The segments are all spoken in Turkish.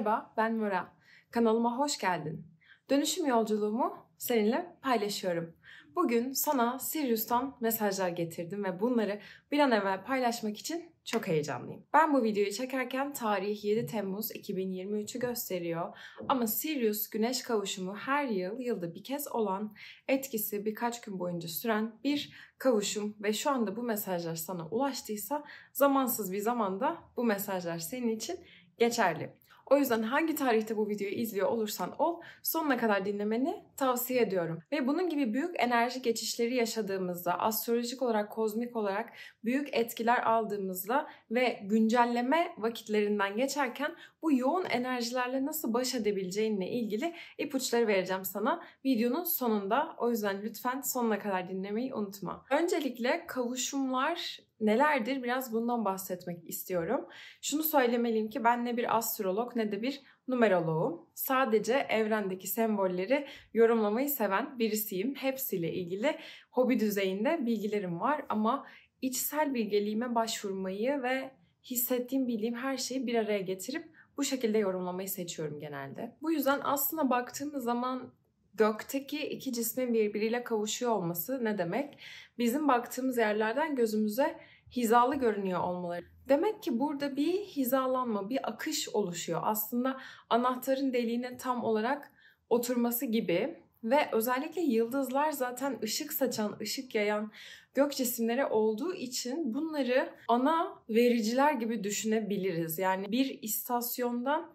Merhaba, ben Mora. Kanalıma hoş geldin. Dönüşüm yolculuğumu seninle paylaşıyorum. Bugün sana Sirius'tan mesajlar getirdim ve bunları bir an evvel paylaşmak için çok heyecanlıyım. Ben bu videoyu çekerken tarih 7 Temmuz 2023'ü gösteriyor ama Sirius güneş kavuşumu her yıl yılda bir kez olan etkisi birkaç gün boyunca süren bir kavuşum ve şu anda bu mesajlar sana ulaştıysa zamansız bir zamanda bu mesajlar senin için geçerli. O yüzden hangi tarihte bu videoyu izliyor olursan ol sonuna kadar dinlemeni tavsiye ediyorum. Ve bunun gibi büyük enerji geçişleri yaşadığımızda, astrolojik olarak, kozmik olarak büyük etkiler aldığımızda ve güncelleme vakitlerinden geçerken bu yoğun enerjilerle nasıl baş edebileceğinle ilgili ipuçları vereceğim sana videonun sonunda. O yüzden lütfen sonuna kadar dinlemeyi unutma. Öncelikle kavuşumlar nelerdir biraz bundan bahsetmek istiyorum. Şunu söylemeliyim ki ben ne bir astrolog ne de bir numeroloğum. Sadece evrendeki sembolleri yorumlamayı seven birisiyim. Hepsiyle ilgili hobi düzeyinde bilgilerim var ama içsel bilgeliğime başvurmayı ve hissettiğim bildiğim her şeyi bir araya getirip bu şekilde yorumlamayı seçiyorum genelde. Bu yüzden aslında baktığımız zaman gökteki iki cismin birbiriyle kavuşuyor olması ne demek? bizim baktığımız yerlerden gözümüze hizalı görünüyor olmaları. Demek ki burada bir hizalanma, bir akış oluşuyor. Aslında anahtarın deliğine tam olarak oturması gibi ve özellikle yıldızlar zaten ışık saçan, ışık yayan gök cisimleri olduğu için bunları ana vericiler gibi düşünebiliriz. Yani bir istasyondan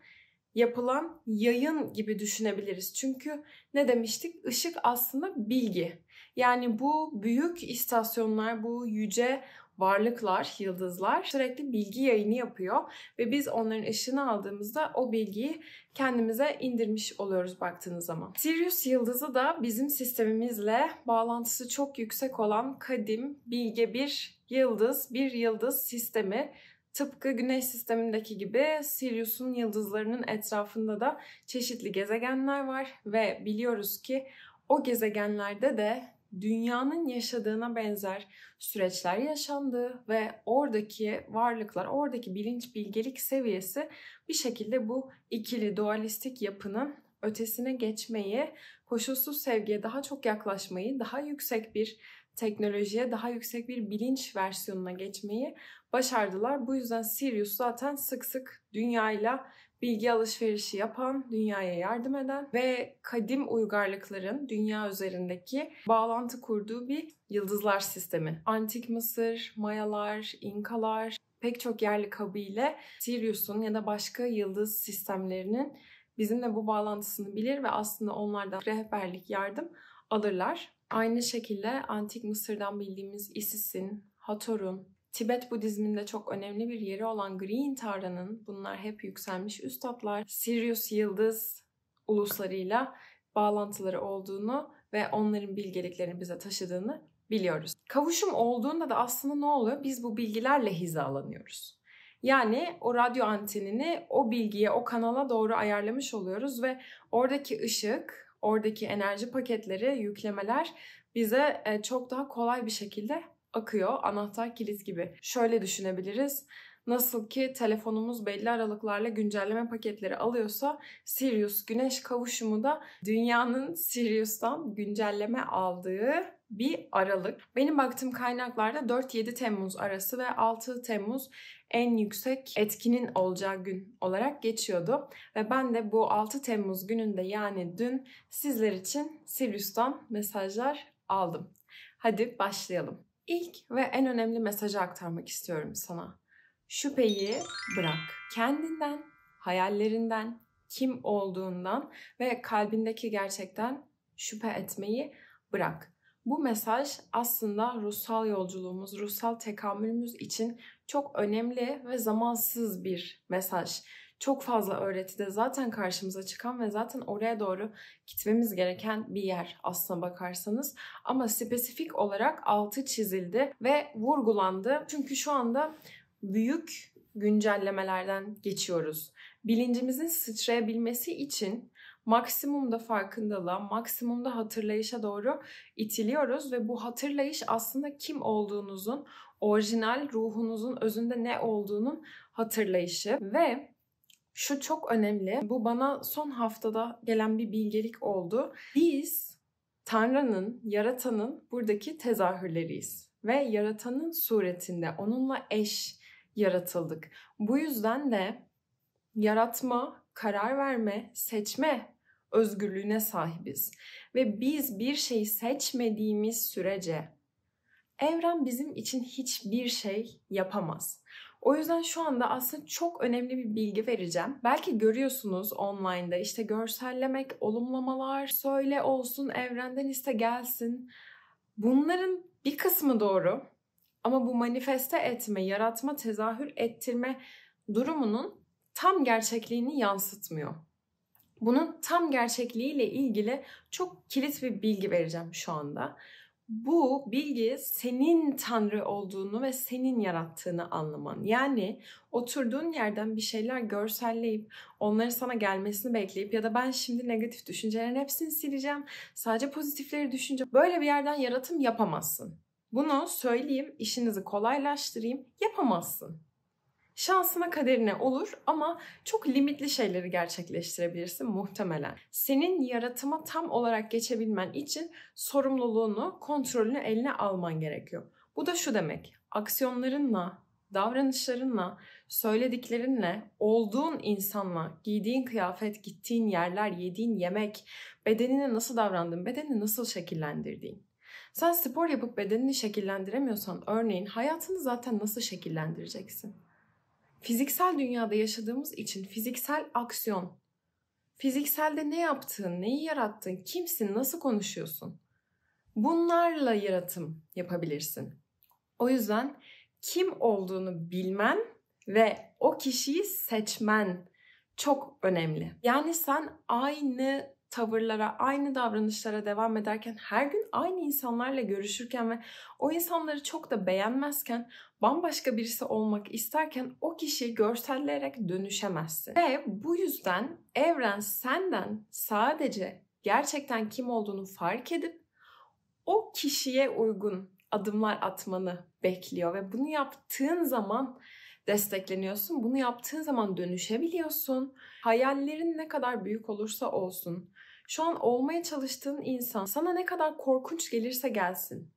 yapılan yayın gibi düşünebiliriz. Çünkü ne demiştik? Işık aslında bilgi. Yani bu büyük istasyonlar, bu yüce varlıklar, yıldızlar sürekli bilgi yayını yapıyor ve biz onların ışığını aldığımızda o bilgiyi kendimize indirmiş oluyoruz baktığınız zaman. Sirius yıldızı da bizim sistemimizle bağlantısı çok yüksek olan kadim, bilge bir yıldız, bir yıldız sistemi Tıpkı Güneş sistemindeki gibi Sirius'un yıldızlarının etrafında da çeşitli gezegenler var ve biliyoruz ki o gezegenlerde de dünyanın yaşadığına benzer süreçler yaşandı ve oradaki varlıklar, oradaki bilinç bilgelik seviyesi bir şekilde bu ikili dualistik yapının ötesine geçmeyi, koşulsuz sevgiye daha çok yaklaşmayı, daha yüksek bir teknolojiye, daha yüksek bir bilinç versiyonuna geçmeyi başardılar. Bu yüzden Sirius zaten sık sık dünyayla bilgi alışverişi yapan, dünyaya yardım eden ve kadim uygarlıkların dünya üzerindeki bağlantı kurduğu bir yıldızlar sistemi. Antik Mısır, Mayalar, İnkalar, pek çok yerli kabile Sirius'un ya da başka yıldız sistemlerinin bizimle bu bağlantısını bilir ve aslında onlardan rehberlik yardım alırlar. Aynı şekilde Antik Mısır'dan bildiğimiz Isis'in, Hator'un, Tibet Budizminde çok önemli bir yeri olan Green Tara'nın bunlar hep yükselmiş üst atlar Sirius Yıldız uluslarıyla bağlantıları olduğunu ve onların bilgeliklerini bize taşıdığını biliyoruz. Kavuşum olduğunda da aslında ne oluyor? Biz bu bilgilerle hizalanıyoruz. Yani o radyo antenini o bilgiye, o kanala doğru ayarlamış oluyoruz ve oradaki ışık, oradaki enerji paketleri, yüklemeler bize e, çok daha kolay bir şekilde akıyor. Anahtar kilit gibi. Şöyle düşünebiliriz. Nasıl ki telefonumuz belli aralıklarla güncelleme paketleri alıyorsa Sirius güneş kavuşumu da dünyanın Sirius'tan güncelleme aldığı bir aralık. Benim baktığım kaynaklarda 4-7 Temmuz arası ve 6 Temmuz en yüksek etkinin olacağı gün olarak geçiyordu. Ve ben de bu 6 Temmuz gününde yani dün sizler için Sirius'tan mesajlar aldım. Hadi başlayalım. İlk ve en önemli mesajı aktarmak istiyorum sana. Şüpheyi bırak. Kendinden, hayallerinden, kim olduğundan ve kalbindeki gerçekten şüphe etmeyi bırak. Bu mesaj aslında ruhsal yolculuğumuz, ruhsal tekamülümüz için çok önemli ve zamansız bir mesaj çok fazla öğretide zaten karşımıza çıkan ve zaten oraya doğru gitmemiz gereken bir yer aslına bakarsanız. Ama spesifik olarak altı çizildi ve vurgulandı. Çünkü şu anda büyük güncellemelerden geçiyoruz. Bilincimizin sıçrayabilmesi için maksimumda farkındalığa, maksimumda hatırlayışa doğru itiliyoruz ve bu hatırlayış aslında kim olduğunuzun, orijinal ruhunuzun özünde ne olduğunun hatırlayışı ve şu çok önemli. Bu bana son haftada gelen bir bilgelik oldu. Biz Tanrı'nın, Yaratan'ın buradaki tezahürleriyiz. Ve Yaratan'ın suretinde onunla eş yaratıldık. Bu yüzden de yaratma, karar verme, seçme özgürlüğüne sahibiz. Ve biz bir şeyi seçmediğimiz sürece evren bizim için hiçbir şey yapamaz. O yüzden şu anda aslında çok önemli bir bilgi vereceğim. Belki görüyorsunuz online'da işte görsellemek, olumlamalar, söyle olsun, evrenden iste gelsin. Bunların bir kısmı doğru ama bu manifeste etme, yaratma, tezahür ettirme durumunun tam gerçekliğini yansıtmıyor. Bunun tam gerçekliğiyle ilgili çok kilit bir bilgi vereceğim şu anda bu bilgi senin tanrı olduğunu ve senin yarattığını anlaman. Yani oturduğun yerden bir şeyler görselleyip onların sana gelmesini bekleyip ya da ben şimdi negatif düşüncelerin hepsini sileceğim, sadece pozitifleri düşüneceğim. Böyle bir yerden yaratım yapamazsın. Bunu söyleyeyim, işinizi kolaylaştırayım, yapamazsın. Şansına kaderine olur ama çok limitli şeyleri gerçekleştirebilirsin muhtemelen. Senin yaratıma tam olarak geçebilmen için sorumluluğunu, kontrolünü eline alman gerekiyor. Bu da şu demek. Aksiyonlarınla, davranışlarınla, söylediklerinle, olduğun insanla, giydiğin kıyafet, gittiğin yerler, yediğin yemek, bedenine nasıl davrandın, bedenini nasıl şekillendirdiğin. Sen spor yapıp bedenini şekillendiremiyorsan örneğin hayatını zaten nasıl şekillendireceksin? fiziksel dünyada yaşadığımız için fiziksel aksiyon, fizikselde ne yaptığın, neyi yarattın, kimsin, nasıl konuşuyorsun? Bunlarla yaratım yapabilirsin. O yüzden kim olduğunu bilmen ve o kişiyi seçmen çok önemli. Yani sen aynı tavırlara, aynı davranışlara devam ederken, her gün aynı insanlarla görüşürken ve o insanları çok da beğenmezken, bambaşka birisi olmak isterken o kişiyi görselleyerek dönüşemezsin. Ve bu yüzden evren senden sadece gerçekten kim olduğunu fark edip o kişiye uygun adımlar atmanı bekliyor ve bunu yaptığın zaman destekleniyorsun. Bunu yaptığın zaman dönüşebiliyorsun. Hayallerin ne kadar büyük olursa olsun, şu an olmaya çalıştığın insan sana ne kadar korkunç gelirse gelsin.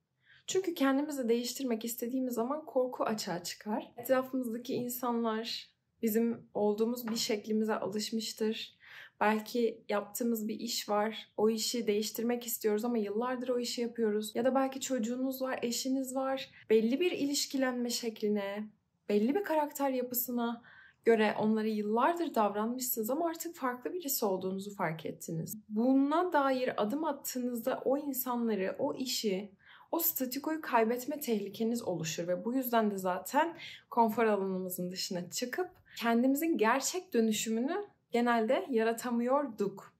Çünkü kendimizi değiştirmek istediğimiz zaman korku açığa çıkar. Etrafımızdaki insanlar bizim olduğumuz bir şeklimize alışmıştır. Belki yaptığımız bir iş var. O işi değiştirmek istiyoruz ama yıllardır o işi yapıyoruz. Ya da belki çocuğunuz var, eşiniz var. Belli bir ilişkilenme şekline, belli bir karakter yapısına göre onlara yıllardır davranmışsınız ama artık farklı birisi olduğunuzu fark ettiniz. Buna dair adım attığınızda o insanları, o işi, o statikoyu kaybetme tehlikeniz oluşur ve bu yüzden de zaten konfor alanımızın dışına çıkıp kendimizin gerçek dönüşümünü genelde yaratamıyorduk.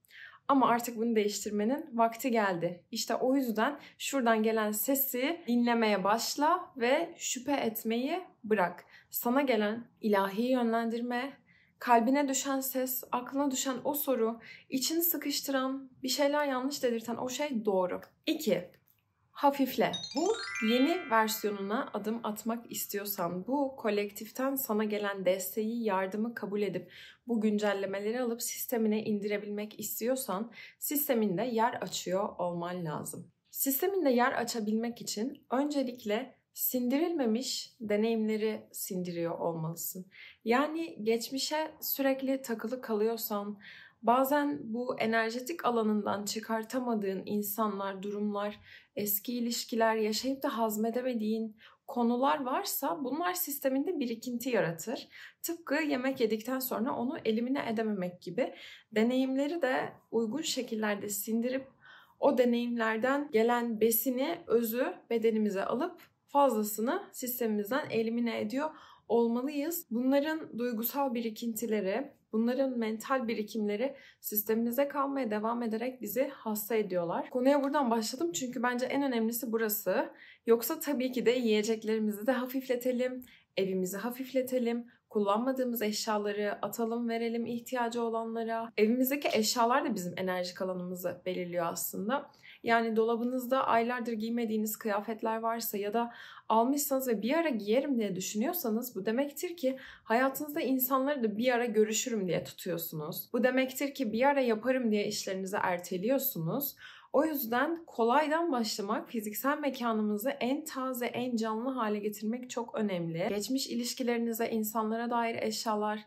Ama artık bunu değiştirmenin vakti geldi. İşte o yüzden şuradan gelen sesi dinlemeye başla ve şüphe etmeyi bırak. Sana gelen ilahi yönlendirme, kalbine düşen ses, aklına düşen o soru, içini sıkıştıran, bir şeyler yanlış dedirten o şey doğru. 2. Hafifle. Bu yeni versiyonuna adım atmak istiyorsan, bu kolektiften sana gelen desteği, yardımı kabul edip bu güncellemeleri alıp sistemine indirebilmek istiyorsan, sisteminde yer açıyor olman lazım. Sisteminde yer açabilmek için öncelikle sindirilmemiş deneyimleri sindiriyor olmalısın. Yani geçmişe sürekli takılı kalıyorsan, bazen bu enerjetik alanından çıkartamadığın insanlar, durumlar, eski ilişkiler, yaşayıp da hazmedemediğin konular varsa bunlar sisteminde birikinti yaratır. Tıpkı yemek yedikten sonra onu elimine edememek gibi deneyimleri de uygun şekillerde sindirip o deneyimlerden gelen besini, özü bedenimize alıp fazlasını sistemimizden elimine ediyor olmalıyız. Bunların duygusal birikintileri, bunların mental birikimleri sistemimize kalmaya devam ederek bizi hasta ediyorlar. Konuya buradan başladım çünkü bence en önemlisi burası. Yoksa tabii ki de yiyeceklerimizi de hafifletelim, evimizi hafifletelim, kullanmadığımız eşyaları atalım verelim ihtiyacı olanlara. Evimizdeki eşyalar da bizim enerjik alanımızı belirliyor aslında. Yani dolabınızda aylardır giymediğiniz kıyafetler varsa ya da almışsanız ve bir ara giyerim diye düşünüyorsanız bu demektir ki hayatınızda insanları da bir ara görüşürüm diye tutuyorsunuz. Bu demektir ki bir ara yaparım diye işlerinizi erteliyorsunuz. O yüzden kolaydan başlamak, fiziksel mekanımızı en taze, en canlı hale getirmek çok önemli. Geçmiş ilişkilerinize, insanlara dair eşyalar,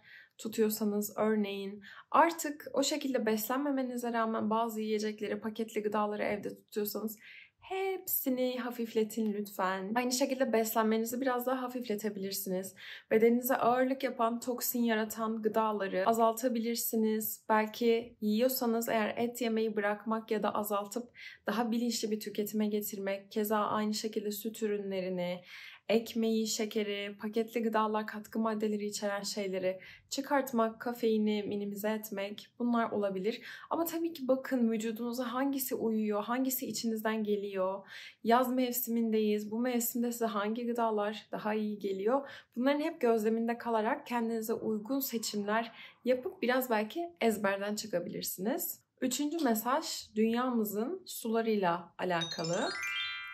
tutuyorsanız örneğin artık o şekilde beslenmemenize rağmen bazı yiyecekleri, paketli gıdaları evde tutuyorsanız hepsini hafifletin lütfen. Aynı şekilde beslenmenizi biraz daha hafifletebilirsiniz. Bedeninize ağırlık yapan, toksin yaratan gıdaları azaltabilirsiniz. Belki yiyorsanız eğer et yemeyi bırakmak ya da azaltıp daha bilinçli bir tüketime getirmek, keza aynı şekilde süt ürünlerini, ekmeği, şekeri, paketli gıdalar, katkı maddeleri içeren şeyleri çıkartmak, kafeini minimize etmek bunlar olabilir. Ama tabii ki bakın vücudunuza hangisi uyuyor, hangisi içinizden geliyor. Yaz mevsimindeyiz. Bu mevsimde size hangi gıdalar daha iyi geliyor? Bunların hep gözleminde kalarak kendinize uygun seçimler yapıp biraz belki ezberden çıkabilirsiniz. Üçüncü mesaj dünyamızın sularıyla alakalı.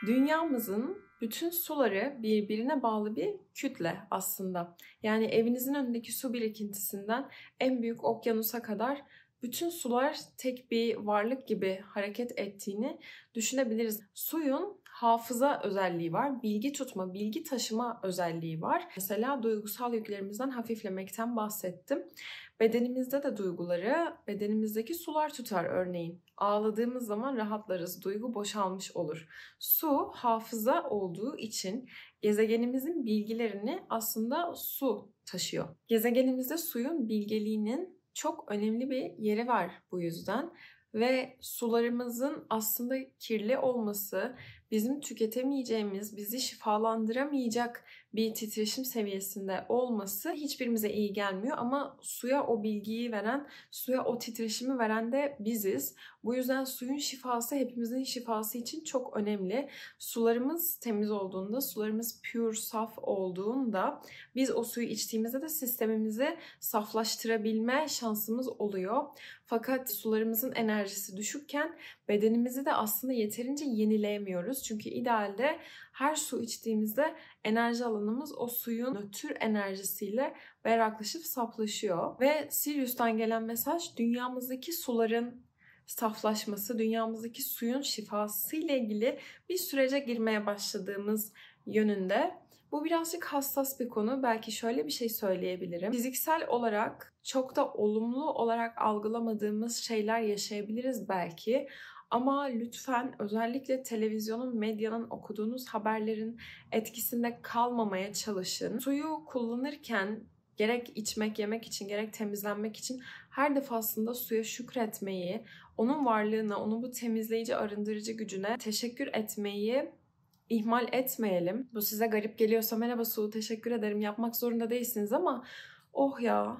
Dünyamızın bütün suları birbirine bağlı bir kütle aslında. Yani evinizin önündeki su birikintisinden en büyük okyanusa kadar bütün sular tek bir varlık gibi hareket ettiğini düşünebiliriz. Suyun hafıza özelliği var, bilgi tutma, bilgi taşıma özelliği var. Mesela duygusal yüklerimizden hafiflemekten bahsettim. Bedenimizde de duyguları bedenimizdeki sular tutar örneğin. Ağladığımız zaman rahatlarız, duygu boşalmış olur. Su hafıza olduğu için gezegenimizin bilgilerini aslında su taşıyor. Gezegenimizde suyun bilgeliğinin çok önemli bir yeri var bu yüzden ve sularımızın aslında kirli olması bizim tüketemeyeceğimiz, bizi şifalandıramayacak bir titreşim seviyesinde olması hiçbirimize iyi gelmiyor ama suya o bilgiyi veren, suya o titreşimi veren de biziz. Bu yüzden suyun şifası hepimizin şifası için çok önemli. Sularımız temiz olduğunda, sularımız pür, saf olduğunda biz o suyu içtiğimizde de sistemimizi saflaştırabilme şansımız oluyor. Fakat sularımızın enerjisi düşükken bedenimizi de aslında yeterince yenileyemiyoruz yapıyoruz. Çünkü idealde her su içtiğimizde enerji alanımız o suyun nötr enerjisiyle beraklaşıp saplaşıyor. Ve Sirius'tan gelen mesaj dünyamızdaki suların saflaşması, dünyamızdaki suyun şifası ile ilgili bir sürece girmeye başladığımız yönünde. Bu birazcık hassas bir konu. Belki şöyle bir şey söyleyebilirim. Fiziksel olarak çok da olumlu olarak algılamadığımız şeyler yaşayabiliriz belki. Ama lütfen özellikle televizyonun, medyanın, okuduğunuz haberlerin etkisinde kalmamaya çalışın. Suyu kullanırken gerek içmek, yemek için, gerek temizlenmek için her defasında suya şükretmeyi, onun varlığına, onun bu temizleyici, arındırıcı gücüne teşekkür etmeyi ihmal etmeyelim. Bu size garip geliyorsa merhaba su, teşekkür ederim yapmak zorunda değilsiniz ama oh ya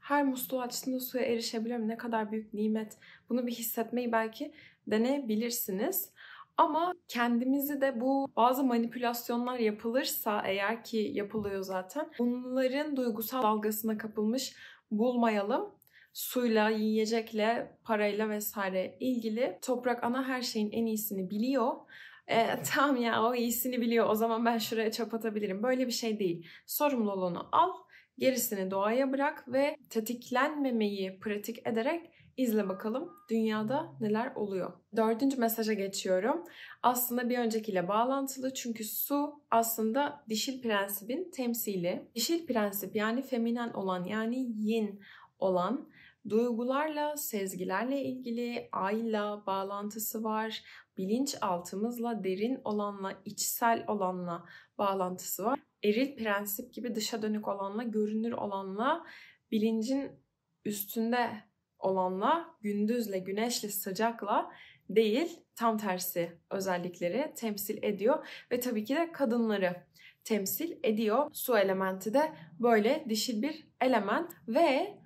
her musluğu açtığında suya erişebilirim ne kadar büyük nimet. Bunu bir hissetmeyi belki deneyebilirsiniz. Ama kendimizi de bu bazı manipülasyonlar yapılırsa eğer ki yapılıyor zaten bunların duygusal dalgasına kapılmış bulmayalım. Suyla, yiyecekle, parayla vesaire ilgili toprak ana her şeyin en iyisini biliyor. E, tamam ya o iyisini biliyor o zaman ben şuraya çöp atabilirim. Böyle bir şey değil. Sorumluluğunu al, gerisini doğaya bırak ve tetiklenmemeyi pratik ederek İzle bakalım dünyada neler oluyor. Dördüncü mesaja geçiyorum. Aslında bir öncekiyle bağlantılı çünkü su aslında dişil prensibin temsili. Dişil prensip yani feminen olan yani yin olan duygularla, sezgilerle ilgili ayla bağlantısı var. Bilinçaltımızla, derin olanla, içsel olanla bağlantısı var. Eril prensip gibi dışa dönük olanla, görünür olanla bilincin üstünde olanla gündüzle, güneşli sıcakla değil tam tersi özellikleri temsil ediyor ve tabii ki de kadınları temsil ediyor. Su elementi de böyle dişil bir element ve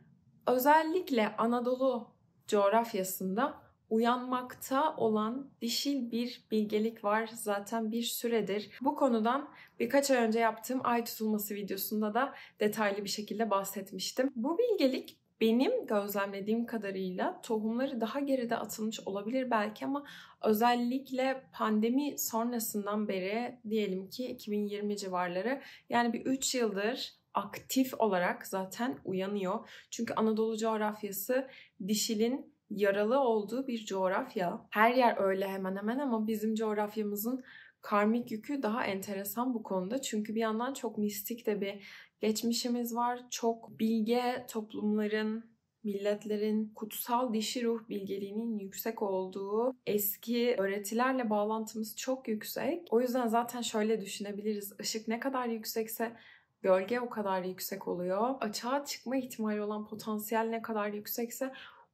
özellikle Anadolu coğrafyasında uyanmakta olan dişil bir bilgelik var zaten bir süredir. Bu konudan birkaç ay önce yaptığım ay tutulması videosunda da detaylı bir şekilde bahsetmiştim. Bu bilgelik benim gözlemlediğim kadarıyla tohumları daha geride atılmış olabilir belki ama özellikle pandemi sonrasından beri diyelim ki 2020 civarları yani bir 3 yıldır aktif olarak zaten uyanıyor. Çünkü Anadolu coğrafyası dişilin yaralı olduğu bir coğrafya. Her yer öyle hemen hemen ama bizim coğrafyamızın karmik yükü daha enteresan bu konuda. Çünkü bir yandan çok mistik de bir geçmişimiz var. Çok bilge toplumların milletlerin kutsal dişi ruh bilgeliğinin yüksek olduğu eski öğretilerle bağlantımız çok yüksek. O yüzden zaten şöyle düşünebiliriz. Işık ne kadar yüksekse gölge o kadar yüksek oluyor. Açığa çıkma ihtimali olan potansiyel ne kadar yüksekse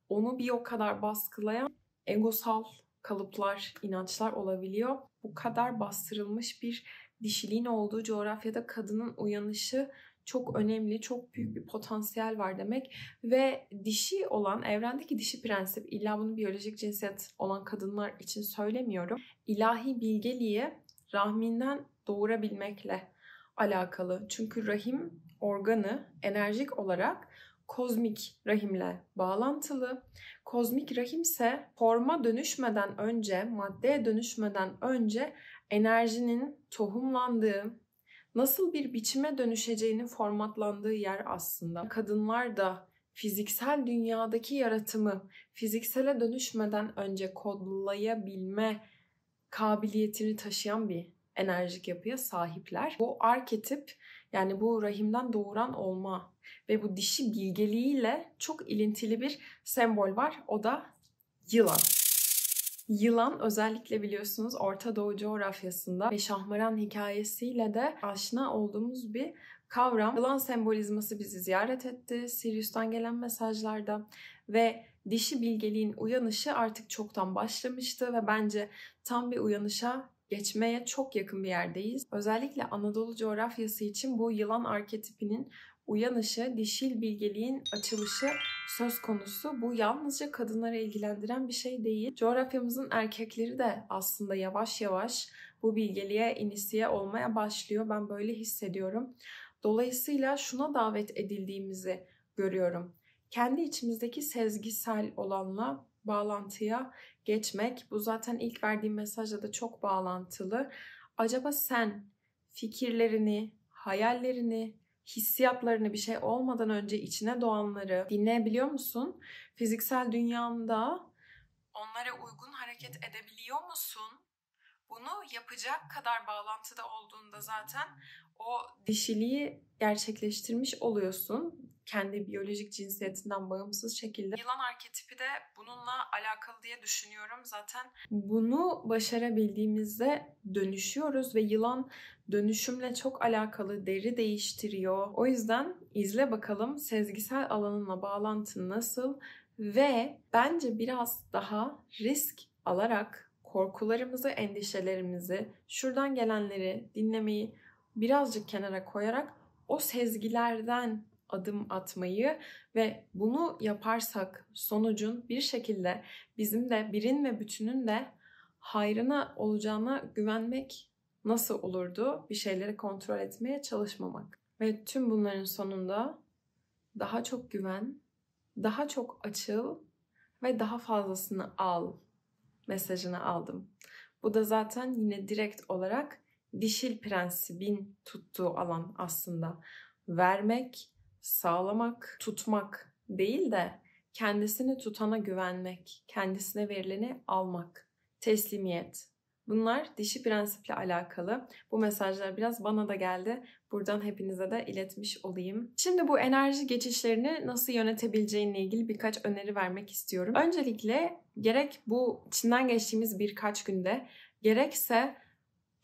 onu bir o kadar baskılayan egosal kalıplar, inançlar olabiliyor. Bu kadar bastırılmış bir dişiliğin olduğu coğrafyada kadının uyanışı çok önemli, çok büyük bir potansiyel var demek ve dişi olan evrendeki dişi prensip illa bunu biyolojik cinsiyet olan kadınlar için söylemiyorum. İlahi bilgeliği rahminden doğurabilmekle alakalı. Çünkü rahim organı enerjik olarak kozmik rahimle bağlantılı. Kozmik rahim ise forma dönüşmeden önce, maddeye dönüşmeden önce enerjinin tohumlandığı, nasıl bir biçime dönüşeceğinin formatlandığı yer aslında. Kadınlar da fiziksel dünyadaki yaratımı fiziksele dönüşmeden önce kodlayabilme kabiliyetini taşıyan bir enerjik yapıya sahipler. Bu arketip yani bu rahimden doğuran olma ve bu dişi bilgeliğiyle çok ilintili bir sembol var. O da yılan. Yılan özellikle biliyorsunuz Orta Doğu coğrafyasında ve Şahmaran hikayesiyle de aşina olduğumuz bir kavram. Yılan sembolizması bizi ziyaret etti Sirius'tan gelen mesajlarda ve dişi bilgeliğin uyanışı artık çoktan başlamıştı ve bence tam bir uyanışa geçmeye çok yakın bir yerdeyiz. Özellikle Anadolu coğrafyası için bu yılan arketipinin uyanışı, dişil bilgeliğin açılışı söz konusu. Bu yalnızca kadınları ilgilendiren bir şey değil. Coğrafyamızın erkekleri de aslında yavaş yavaş bu bilgeliğe inisiye olmaya başlıyor. Ben böyle hissediyorum. Dolayısıyla şuna davet edildiğimizi görüyorum. Kendi içimizdeki sezgisel olanla bağlantıya geçmek. Bu zaten ilk verdiğim mesajla da çok bağlantılı. Acaba sen fikirlerini, hayallerini, hissiyatlarını bir şey olmadan önce içine doğanları dinleyebiliyor musun? Fiziksel dünyanda onlara uygun hareket edebiliyor musun? Bunu yapacak kadar bağlantıda olduğunda zaten o dişiliği gerçekleştirmiş oluyorsun kendi biyolojik cinsiyetinden bağımsız şekilde. Yılan arketipi de bununla alakalı diye düşünüyorum. Zaten bunu başarabildiğimizde dönüşüyoruz ve yılan dönüşümle çok alakalı deri değiştiriyor. O yüzden izle bakalım sezgisel alanına bağlantı nasıl ve bence biraz daha risk alarak korkularımızı, endişelerimizi, şuradan gelenleri dinlemeyi birazcık kenara koyarak o sezgilerden adım atmayı ve bunu yaparsak sonucun bir şekilde bizim de birin ve bütünün de hayrına olacağına güvenmek nasıl olurdu? Bir şeyleri kontrol etmeye çalışmamak. Ve tüm bunların sonunda daha çok güven, daha çok açıl ve daha fazlasını al mesajını aldım. Bu da zaten yine direkt olarak dişil prensibin tuttuğu alan aslında vermek, sağlamak, tutmak değil de kendisini tutana güvenmek, kendisine verileni almak, teslimiyet. Bunlar dişi prensiple alakalı. Bu mesajlar biraz bana da geldi. Buradan hepinize de iletmiş olayım. Şimdi bu enerji geçişlerini nasıl yönetebileceğinle ilgili birkaç öneri vermek istiyorum. Öncelikle gerek bu içinden geçtiğimiz birkaç günde gerekse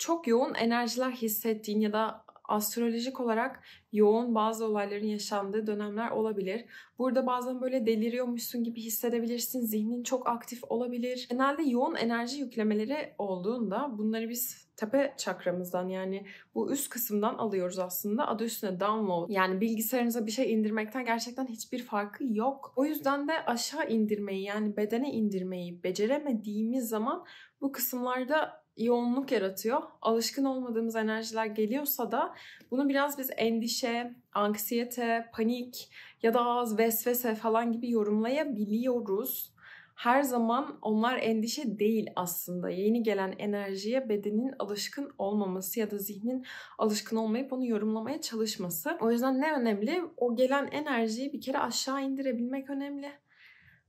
çok yoğun enerjiler hissettiğin ya da astrolojik olarak yoğun bazı olayların yaşandığı dönemler olabilir. Burada bazen böyle deliriyormuşsun gibi hissedebilirsin. Zihnin çok aktif olabilir. Genelde yoğun enerji yüklemeleri olduğunda bunları biz tepe çakramızdan yani bu üst kısımdan alıyoruz aslında. Adı üstüne download. Yani bilgisayarınıza bir şey indirmekten gerçekten hiçbir farkı yok. O yüzden de aşağı indirmeyi yani bedene indirmeyi beceremediğimiz zaman bu kısımlarda yoğunluk yaratıyor. Alışkın olmadığımız enerjiler geliyorsa da bunu biraz biz endişe, anksiyete, panik ya da az vesvese falan gibi yorumlayabiliyoruz. Her zaman onlar endişe değil aslında. Yeni gelen enerjiye bedenin alışkın olmaması ya da zihnin alışkın olmayıp onu yorumlamaya çalışması. O yüzden ne önemli? O gelen enerjiyi bir kere aşağı indirebilmek önemli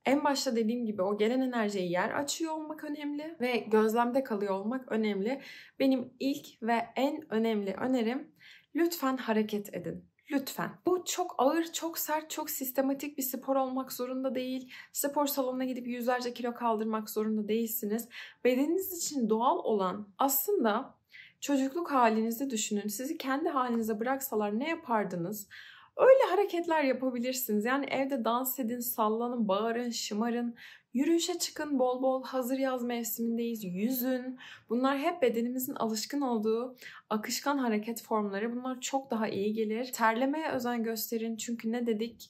en başta dediğim gibi o gelen enerjiye yer açıyor olmak önemli ve gözlemde kalıyor olmak önemli. Benim ilk ve en önemli önerim lütfen hareket edin lütfen. Bu çok ağır, çok sert, çok sistematik bir spor olmak zorunda değil. Spor salonuna gidip yüzlerce kilo kaldırmak zorunda değilsiniz. Bedeniniz için doğal olan aslında çocukluk halinizi düşünün. Sizi kendi halinize bıraksalar ne yapardınız? Öyle hareketler yapabilirsiniz. Yani evde dans edin, sallanın, bağırın, şımarın. Yürüyüşe çıkın bol bol. Hazır yaz mevsimindeyiz. Yüzün. Bunlar hep bedenimizin alışkın olduğu akışkan hareket formları. Bunlar çok daha iyi gelir. Terlemeye özen gösterin. Çünkü ne dedik?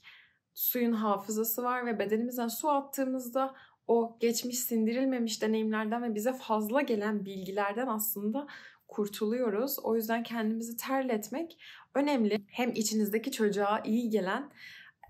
Suyun hafızası var ve bedenimizden su attığımızda o geçmiş sindirilmemiş deneyimlerden ve bize fazla gelen bilgilerden aslında kurtuluyoruz. O yüzden kendimizi terletmek önemli. Hem içinizdeki çocuğa iyi gelen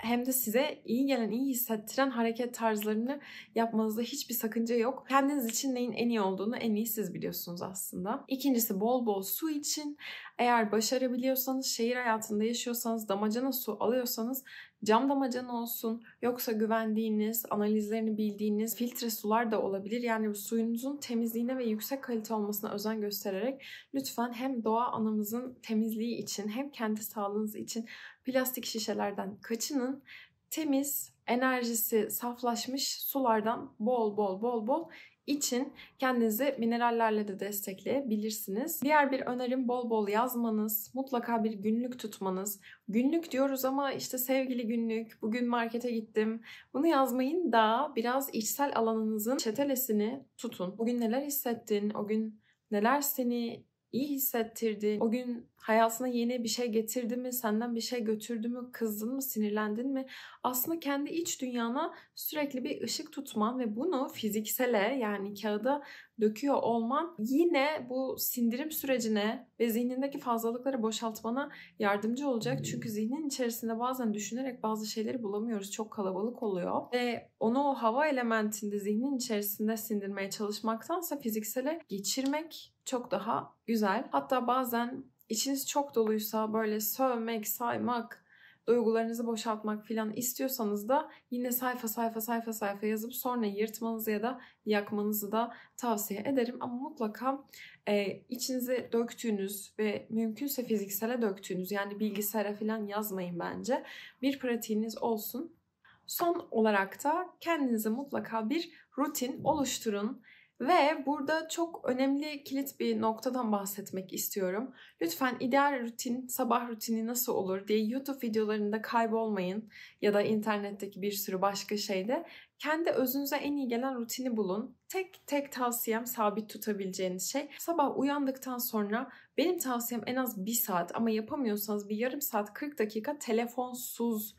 hem de size iyi gelen, iyi hissettiren hareket tarzlarını yapmanızda hiçbir sakınca yok. Kendiniz için neyin en iyi olduğunu en iyi siz biliyorsunuz aslında. İkincisi bol bol su için. Eğer başarabiliyorsanız, şehir hayatında yaşıyorsanız, damacana su alıyorsanız cam damacan olsun yoksa güvendiğiniz, analizlerini bildiğiniz filtre sular da olabilir. Yani suyunuzun temizliğine ve yüksek kalite olmasına özen göstererek lütfen hem doğa anamızın temizliği için hem kendi sağlığınız için plastik şişelerden kaçının. Temiz, enerjisi saflaşmış sulardan bol bol bol bol için kendinizi minerallerle de destekleyebilirsiniz. Diğer bir önerim bol bol yazmanız, mutlaka bir günlük tutmanız. Günlük diyoruz ama işte sevgili günlük, bugün markete gittim. Bunu yazmayın da biraz içsel alanınızın çetelesini tutun. Bugün neler hissettin, o gün neler seni iyi hissettirdi, o gün hayatına yeni bir şey getirdi mi, senden bir şey götürdü mü, kızdın mı, sinirlendin mi? Aslında kendi iç dünyana sürekli bir ışık tutman ve bunu fiziksele yani kağıda döküyor olman yine bu sindirim sürecine ve zihnindeki fazlalıkları boşaltmana yardımcı olacak. Çünkü zihnin içerisinde bazen düşünerek bazı şeyleri bulamıyoruz. Çok kalabalık oluyor. Ve onu o hava elementinde zihnin içerisinde sindirmeye çalışmaktansa fiziksele geçirmek çok daha güzel. Hatta bazen içiniz çok doluysa böyle sövmek, saymak, duygularınızı boşaltmak filan istiyorsanız da yine sayfa sayfa sayfa sayfa yazıp sonra yırtmanızı ya da yakmanızı da tavsiye ederim. Ama mutlaka e, içinize döktüğünüz ve mümkünse fiziksele döktüğünüz yani bilgisayara filan yazmayın bence. Bir pratiğiniz olsun. Son olarak da kendinize mutlaka bir rutin oluşturun. Ve burada çok önemli kilit bir noktadan bahsetmek istiyorum. Lütfen ideal rutin, sabah rutini nasıl olur diye YouTube videolarında kaybolmayın ya da internetteki bir sürü başka şeyde. Kendi özünüze en iyi gelen rutini bulun. Tek tek tavsiyem sabit tutabileceğiniz şey. Sabah uyandıktan sonra benim tavsiyem en az bir saat ama yapamıyorsanız bir yarım saat 40 dakika telefonsuz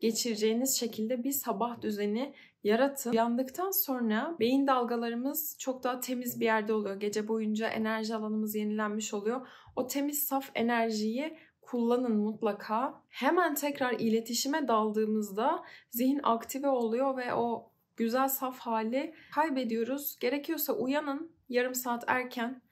geçireceğiniz şekilde bir sabah düzeni yaratın. Uyandıktan sonra beyin dalgalarımız çok daha temiz bir yerde oluyor. Gece boyunca enerji alanımız yenilenmiş oluyor. O temiz saf enerjiyi kullanın mutlaka. Hemen tekrar iletişime daldığımızda zihin aktive oluyor ve o güzel saf hali kaybediyoruz. Gerekiyorsa uyanın yarım saat erken.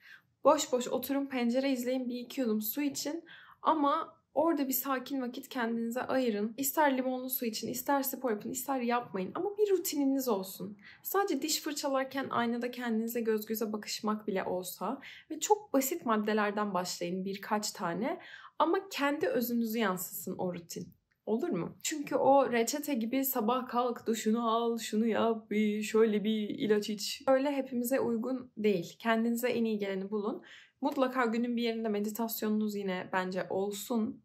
Boş boş oturun pencere izleyin bir iki yudum su için. Ama Orada bir sakin vakit kendinize ayırın. İster limonlu su için, ister spor yapın, ister yapmayın. Ama bir rutininiz olsun. Sadece diş fırçalarken aynada kendinize göz göze bakışmak bile olsa ve çok basit maddelerden başlayın birkaç tane ama kendi özünüzü yansıtsın o rutin. Olur mu? Çünkü o reçete gibi sabah kalk duşunu al, şunu yap, bir şöyle bir ilaç iç. Öyle hepimize uygun değil. Kendinize en iyi geleni bulun. Mutlaka günün bir yerinde meditasyonunuz yine bence olsun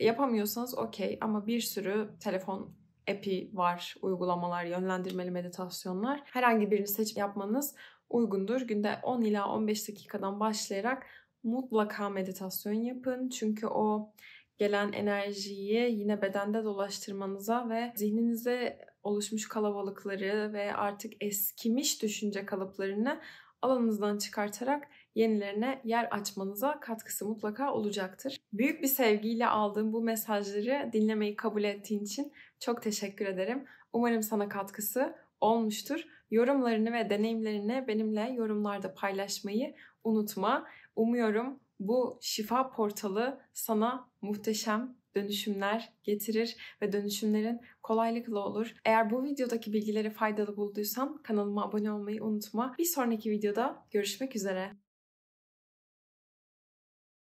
Yapamıyorsanız okey ama bir sürü telefon epi var, uygulamalar, yönlendirmeli meditasyonlar. Herhangi birini seçip yapmanız uygundur. Günde 10 ila 15 dakikadan başlayarak mutlaka meditasyon yapın. Çünkü o gelen enerjiyi yine bedende dolaştırmanıza ve zihninize oluşmuş kalabalıkları ve artık eskimiş düşünce kalıplarını alanınızdan çıkartarak yenilerine yer açmanıza katkısı mutlaka olacaktır. Büyük bir sevgiyle aldığım bu mesajları dinlemeyi kabul ettiğin için çok teşekkür ederim. Umarım sana katkısı olmuştur. Yorumlarını ve deneyimlerini benimle yorumlarda paylaşmayı unutma. Umuyorum bu şifa portalı sana muhteşem dönüşümler getirir ve dönüşümlerin kolaylıkla olur. Eğer bu videodaki bilgileri faydalı bulduysan kanalıma abone olmayı unutma. Bir sonraki videoda görüşmek üzere.